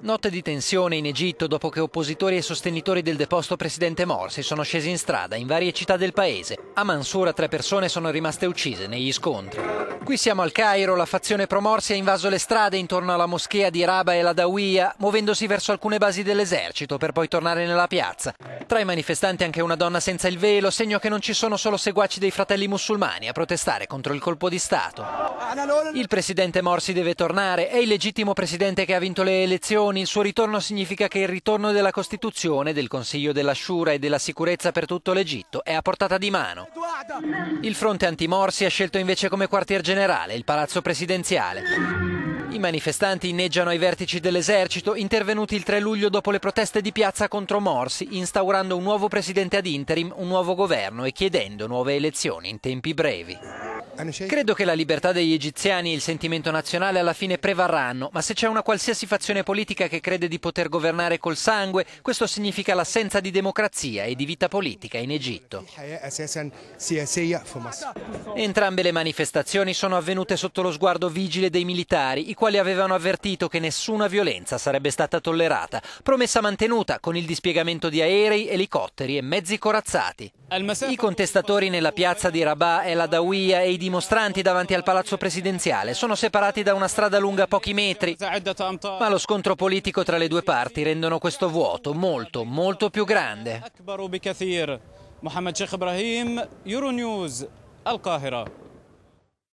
Notte di tensione in Egitto dopo che oppositori e sostenitori del deposto presidente Morsi sono scesi in strada in varie città del paese. A Mansura tre persone sono rimaste uccise negli scontri. Qui siamo al Cairo, la fazione promorsi ha invaso le strade intorno alla moschea di Raba e la Dawiya, muovendosi verso alcune basi dell'esercito per poi tornare nella piazza. Tra i manifestanti anche una donna senza il velo, segno che non ci sono solo seguaci dei fratelli musulmani a protestare contro il colpo di Stato. Il presidente Morsi deve tornare, è il legittimo presidente che ha vinto le elezioni, il suo ritorno significa che il ritorno della Costituzione, del Consiglio della Shura e della sicurezza per tutto l'Egitto è a portata di mano. Il fronte anti-Morsi ha scelto invece come quartier generale generale, il palazzo presidenziale. I manifestanti inneggiano ai vertici dell'esercito intervenuti il 3 luglio dopo le proteste di piazza contro Morsi, instaurando un nuovo presidente ad interim, un nuovo governo e chiedendo nuove elezioni in tempi brevi. Ah, Credo che la libertà degli egiziani e il sentimento nazionale alla fine prevarranno, ma se c'è una qualsiasi fazione politica che crede di poter governare col sangue, questo significa l'assenza di democrazia e di vita politica in Egitto. Entrambe le manifestazioni sono avvenute sotto lo sguardo vigile dei militari, i quali avevano avvertito che nessuna violenza sarebbe stata tollerata, promessa mantenuta con il dispiegamento di aerei, elicotteri e mezzi corazzati. I contestatori nella piazza di Rabat, e la Adawiya e i dimostranti davanti al palazzo presidenziale sono separati da una strada lunga pochi metri, ma lo scontro politico tra le due parti rendono questo vuoto molto, molto più grande.